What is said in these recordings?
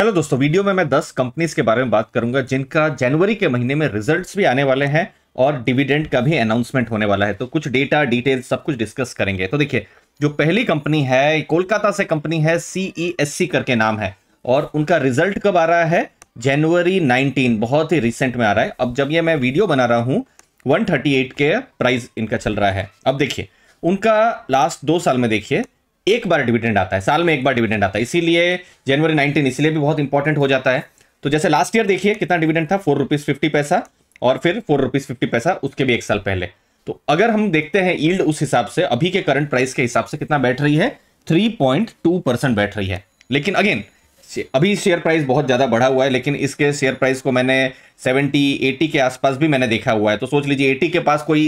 hello दोस्तों video में मैं 10 कंपनीज के बारे में बात करूंगा जिनका जनवरी के महीने में रिजल्ट्स भी आने वाले हैं और डिविडेंड का भी अनाउंसमेंट होने वाला है तो कुछ डेटा डिटेल सब कुछ डिस्कस करेंगे तो देखिए जो पहली कंपनी है कोलकाता से कंपनी है सीईएससी e करके नाम है और उनका रिजल्ट कब आ रहा है जनवरी नाइनटीन बहुत ही रिसेंट में आ रहा है अब जब ये मैं वीडियो बना रहा हूँ वन के प्राइस इनका चल रहा है अब देखिए उनका लास्ट दो साल में देखिए एक बार डिविडेंड आता है साल में एक बार डिविडेंड आता है इसीलिए जनवरी नाइनटीन इसलिए भी बहुत इंपॉर्टेंट हो जाता है तो जैसे लास्ट ईयर देखिए कितना डिविडेंड था फोर रुपीज फिफ्टी पैसा और फिर फोर रुपीज फिफ्टी पैसा उसके भी एक साल पहले तो अगर हम देखते हैं ईल्ड उस हिसाब से अभी के करंट प्राइस के हिसाब से कितना बैठ रही है थ्री पॉइंट टू परसेंट बैठ रही है लेकिन अगेन अभी शेयर प्राइस बहुत ज़्यादा बढ़ा हुआ है लेकिन इसके शेयर प्राइस को मैंने सेवेंटी एटी के आसपास भी मैंने देखा हुआ है तो सोच लीजिए एटी के पास कोई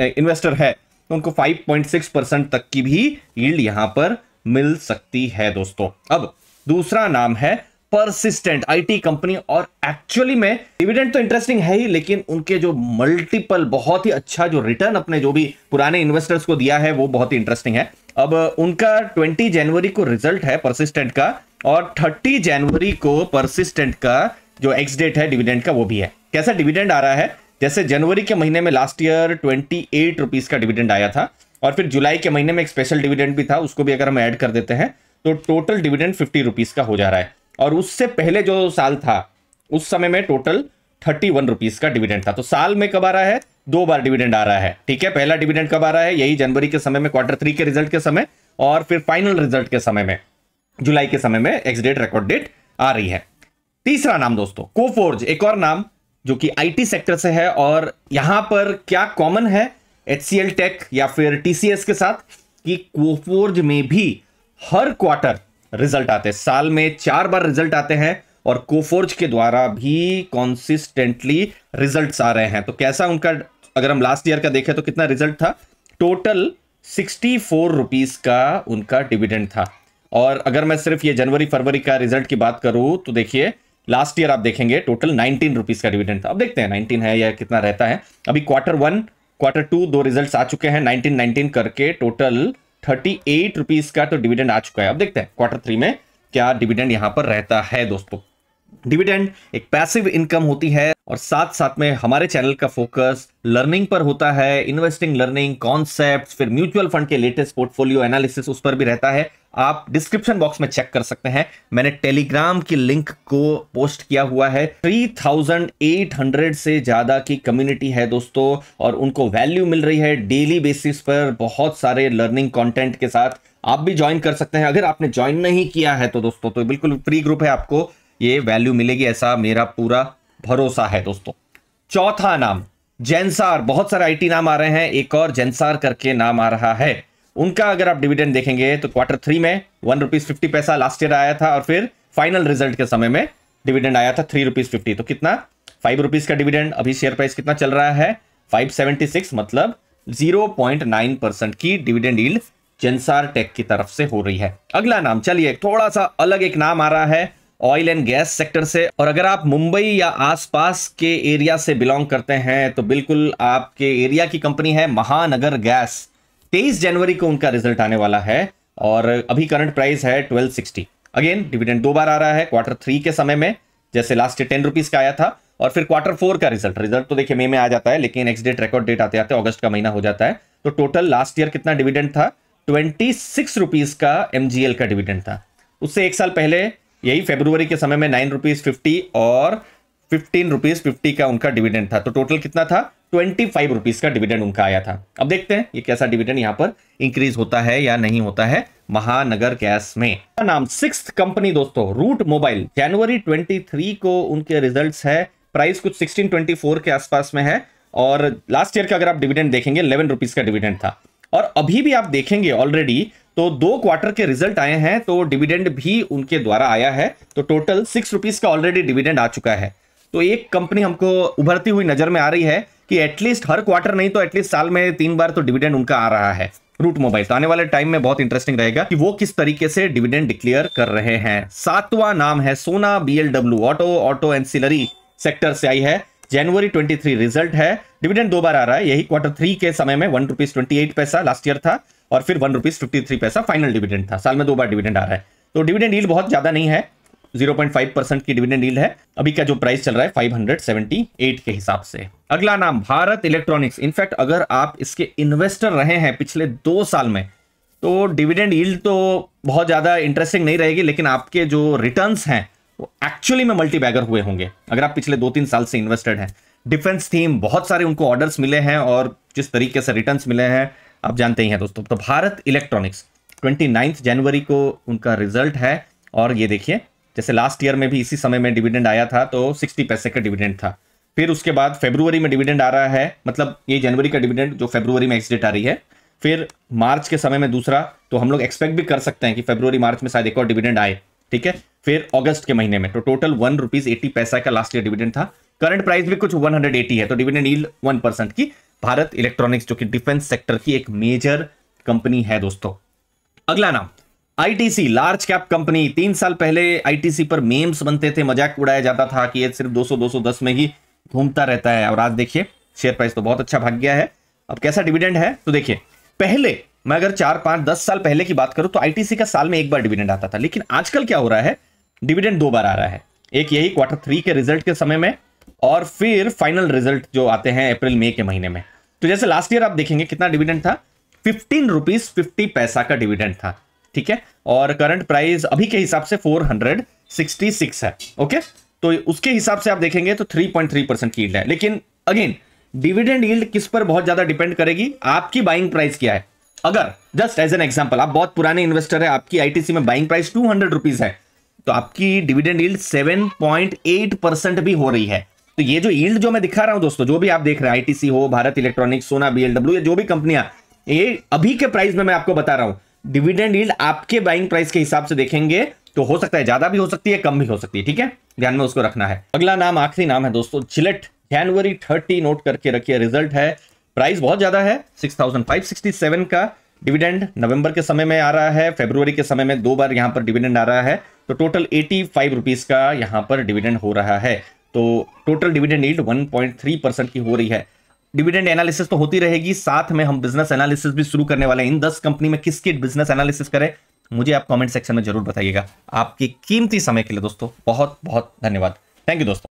इन्वेस्टर eh, है तो उनको 5.6 परसेंट तक की भी यील्ड यहां पर मिल सकती है दोस्तों अब दूसरा नाम है परसिस्टेंट आईटी कंपनी और एक्चुअली में डिविडेंड तो इंटरेस्टिंग है ही लेकिन उनके जो मल्टीपल बहुत ही अच्छा जो रिटर्न अपने जो भी पुराने इन्वेस्टर्स को दिया है वो बहुत ही इंटरेस्टिंग है अब उनका 20 जनवरी को रिजल्ट है परसिस्टेंट का और 30 जनवरी को परसिस्टेंट का जो एक्स डेट है डिविडेंड का वो भी है कैसा डिविडेंड आ रहा है जैसे जनवरी के महीने में last year twenty eight rupees का डिविडेंड आया था और फिर जुलाई के महीने में एक स्पेशल डिविडेंड भी था उसको भी अगर हम ऐड कर देते हैं तो टोटल डिविडेंड फिफ्टी रुपीज़ का हो जा रहा है और उससे पहले जो साल था उस समय में टोटल थर्टी वन रुपीज़ का डिविडेंड था तो साल में कब आ रहा है दो बार डिविडेंड आ रहा है ठीक है पहला डिविडेंड कब आ रहा है यही जनवरी के समय में क्वार्टर थ्री के रिजल्ट के समय और फिर फाइनल रिजल्ट के समय में जुलाई के समय में एक्स डेट रिकॉर्ड डेट आ रही है तीसरा नाम दोस्तों कोफोर्ज एक और नाम जो कि आईटी सेक्टर से है और यहां पर क्या कॉमन है एच टेक या फिर टीसीएस के साथ कि कोफोर्ज में भी हर क्वार्टर रिजल्ट आते हैं साल में चार बार रिजल्ट आते हैं और कोफोर्ज के द्वारा भी कॉन्सिस्टेंटली रिजल्ट आ रहे हैं तो कैसा उनका अगर हम लास्ट ईयर का देखें तो कितना रिजल्ट था टोटल सिक्सटी फोर रुपीज का उनका डिविडेंड था और अगर मैं सिर्फ ये जनवरी फरवरी का रिजल्ट की बात करूं तो देखिए लास्ट ईयर आप देखेंगे टोटल नाइनटीन रुपीज का डिविडेंड था अब देखते हैं नाइनटीन है या कितना रहता है अभी क्वार्टर वन क्वार्टर टू दो रिजल्ट आ चुके हैं नाइनटीन नाइनटीन करके टोटल थर्टी एट रुपीज का तो डिविडेंड आ चुका है अब देखते हैं क्वार्टर थ्री में क्या डिविडेंड यहां पर रहता है दोस्तों डिविडेंड एक पैसिव इनकम होती है और साथ साथ में हमारे चैनल का फोकस लर्निंग पर होता है इन्वेस्टिंग लर्निंग कॉन्सेप्ट फिर म्यूचुअल फंड के लेटेस्ट पोर्टफोलियो एनालिसिस उस पर भी रहता है आप डिस्क्रिप्शन बॉक्स में चेक कर सकते हैं मैंने टेलीग्राम की लिंक को पोस्ट किया हुआ है 3800 से ज़्यादा की कम्युनिटी है दोस्तों और उनको वैल्यू मिल रही है डेली बेसिस पर बहुत सारे लर्निंग कंटेंट के साथ आप भी ज्वाइन कर सकते हैं अगर आपने ज्वाइन नहीं किया है तो दोस्तों तो बिल्कुल फ्री ग्रुप है आपको ये वैल्यू मिलेगी ऐसा मेरा पूरा भरोसा है दोस्तों चौथा नाम जेंसार बहुत सारे आईटी नाम आ रहे हैं एक और जेंसार करके नाम आ रहा है उनका अगर आप डिविडेंड देखेंगे तो क्वार्टर थ्री में वन रुपीज फिफ्टी पैसा लास्ट ईयर आया था और फिर फाइनल रिजल्ट के समय में डिविडेंड आया था थ्री रुपीज फिफ्टी तो कितना फाइव रुपीज का डिविडेंड अभी शेयर प्राइस कितना चल रहा है फाइव सेवेंटी सिक्स मतलब जीरो पॉइंट नाइन परसेंट की डिविडेंड यील्ड जेंसार टेक की तरफ से हो रही है अगला नाम चलिए थोड़ा सा अलग एक नाम आ रहा है ऑयल एंड गैस सेक्टर से और अगर आप मुंबई या आसपास के एरिया से बिलोंग करते हैं तो बिल्कुल आपके एरिया की कंपनी है महानगर गैस तेईस जनवरी को उनका रिजल्ट आने वाला है और अभी करंट प्राइस है ट्वेल्व सिक्सटी अगेन डिविडेंड दो बार आ रहा है क्वार्टर थ्री के समय में जैसे लास्ट टेन रुपीज का आया था और फिर क्वार्टर फोर का रिजल्ट रिजल्ट तो देखिए मई में आ जाता है लेकिन नेक्स्ट डेट रिकॉर्ड डेट आते आते अगस्त का महीना हो जाता है तो टोटल लास्ट ईयर कितना डिविडेंड था ट्वेंटी सिक्स रुपीज का एमजीएल का डिविडेंड था उससे एक साल पहले यही फेब्रुवरी के समय में नाइन रुपीज फिफ्टी और फिफ्टीन रुपीज फिफ्टी का उनका डिविडेंड था तो टोटल कितना था ट्वेंटी फाइव रुपीज का डिविडेंड उनका आया था अब देखते हैं ये कैसा डिविडेंड यहाँ पर इंक्रीज होता है या नहीं होता है महानगर गैस में नाम सिक्स कंपनी दोस्तों रूट मोबाइल जनवरी ट्वेंटी थ्री को उनके रिजल्ट है प्राइस कुछ सिक्सटीन ट्वेंटी फोर के आसपास में है और लास्ट ईयर का अगर आप डिविडेंड देखेंगे इलेवन रुपीज का डिविडेंड था और अभी भी आप देखेंगे ऑलरेडी तो दो क्वार्टर के रिजल्ट आए हैं तो डिविडेंड भी उनके द्वारा आया है तो टोटल सिक्स रुपीज का ऑलरेडी डिविडेंड आ चुका है तो एक कंपनी हमको उभरती हुई नजर में आ रही है कि एटलीस्ट हर क्वार्टर नहीं तो एटलीस्ट साल में तीन बार तो डिविडेंड उनका आ रहा है रूट मोबाइल तो आने वाले टाइम में बहुत इंटरेस्टिंग रहेगा कि वो किस तरीके से डिविडेंड डिक्लेयर कर रहे हैं सातवां नाम है Sona BLW auto auto ancillary sector से आई है जनवरी 23 रिजल्ट है डिविडेंड दो बार आ रहा है यही क्वार्टर थ्री के समय में वन रुपीज ट्वेंटी एट पैसा लास्ट ईयर था और फिर वन रुपीज़ फिफ्टी थ्री पैसा फाइनल डिविडेंड था साल में दो बार डिविडेंड आ रहा है तो डिविडेंड डील बहुत ज़्यादा नहीं है जीरो पॉइंट फाइव परसेंट की डिविडेंड डील है अभी का जो प्राइस चल रहा है फाइव हंड्रेड सेवेंटी एट के हिसाब से अगला नाम भारत इलेक्ट्रॉनिक्स इनफैक्ट अगर आप इसके इन्वेस्टर रहे हैं पिछले दो साल में तो डिविडेंड डील तो बहुत ज़्यादा इंटरेस्टिंग नहीं रहेगी लेकिन आपके जो रिटर्न हैं वो एक्चुअली में मल्टी बैगर हुए होंगे अगर आप पिछले दो तीन साल से इन्वेस्टेड हैं डिफेंस थीम बहुत सारे उनको ऑर्डर्स मिले हैं और जिस तरीके से रिटर्न्स मिले हैं आप जानते ही हैं दोस्तों तो भारत इलेक्ट्रॉनिक्स ट्वेंटी जनवरी को उनका रिजल्ट है और ये देखिए जैसे लास्ट ईयर में भी इसी समय में डिविडेंड आया था तो सिक्सटी पैसे का डिविडेंड था फिर उसके बाद फेब्रुवरी में डिविडेंड आ रहा है मतलब ये जनवरी का डिविडेंड जो फेब्रुवरी में एक्सडेट आ रही है फिर मार्च के समय में दूसरा तो हम लोग एक्सपेक्ट भी कर सकते हैं कि फेब्रुवरी मार्च में शायद एक और डिविडेंड आए ठीक है फिर अगस्त के महीने में तो टोटल वन रुपीज एटी पैसा का लास्ट ईयर डिविडेंड था करंट प्राइस भी कुछ एटी है तो डिविडेंड ईल वन परसेंट की भारत इलेक्ट्रॉनिक्स जो कि डिफेंस सेक्टर की एक मेजर कंपनी है दोस्तों अगला नाम आईटीसी लार्ज कैप कंपनी तीन साल पहले आईटीसी पर मेम्स बनते थे मजाक उड़ाया जाता था कि ये सिर्फ 200 210 में ही घूमता रहता है और आज देखिए शेयर प्राइस तो बहुत अच्छा भाग गया है अब कैसा डिविडेंड है तो देखिए पहले मैं अगर चार पांच दस साल पहले की बात करूं तो आईटीसी का साल में एक बार डिविडेंड आता था लेकिन आजकल क्या हो रहा है डिविडेंड दो बार आ रहा है एक यही क्वार्टर थ्री के रिजल्ट के समय में और फिर फाइनल रिजल्ट जो आते हैं अप्रैल मई के महीने में तो जैसे लास्ट ईयर आप देखेंगे कितना डिविडेंड था फिफ्टीन रुपीज फिफ्टी पैसा का डिविडेंड था ठीक है और करंट प्राइस अभी के हिसाब से फोर हंड्रेड सिक्सटी सिक्स है ओके तो उसके हिसाब से आप देखेंगे तो थ्री पॉइंट थ्री परसेंट की है लेकिन अगेन डिविडेंड यील्ड किस पर बहुत ज्यादा डिपेंड करेगी आपकी बाइंग प्राइस क्या है अगर जस्ट एज एन एग्जाम्पल आप बहुत पुराने इन्वेस्टर है आपकी आईटीसी में buying price two hundred rupees है तो आपकी dividend yield seven point eight percent भी हो रही है तो ये जो ईल्ड जो मैं दिखा रहा हूं दोस्तों जो भी आप देख रहे हैं आईटीसी हो भारत इलेक्ट्रॉनिक्स सोना बीएलडब्ल्यू या जो भी कंपनियां ये अभी के प्राइस में मैं आपको बता रहा हूं डिविडेंड ईल्ड आपके बाइंग प्राइस के हिसाब से देखेंगे तो हो सकता है ज्यादा भी हो सकती है कम भी हो सकती है ठीक है ध्यान में उसको रखना है अगला नाम आखिरी नाम है दोस्तों जिलेट जनवरी थर्टी नोट करके रखिए रिजल्ट है प्राइस बहुत ज्यादा है six thousand five sixty seven का डिविडेंड नवंबर के समय में आ रहा है फेब्रुवरी के समय में दो बार यहां पर डिविडेंड आ रहा है तो टोटल एटी फाइव रुपीज का यहां पर डिविडेंड हो रहा है तो टोटल डिविडेंड पॉइंट 1.3 परसेंट की हो रही है डिविडेंड एनालिसिस तो होती रहेगी साथ में हम बिजनेस एनालिसिस भी शुरू करने वाले हैं इन दस कंपनी में किसकी बिजनेस एनालिसिस करें मुझे आप कमेंट सेक्शन में जरूर बताइएगा आपके कीमती समय के लिए दोस्तों बहुत बहुत धन्यवाद थैंक यू दोस्तों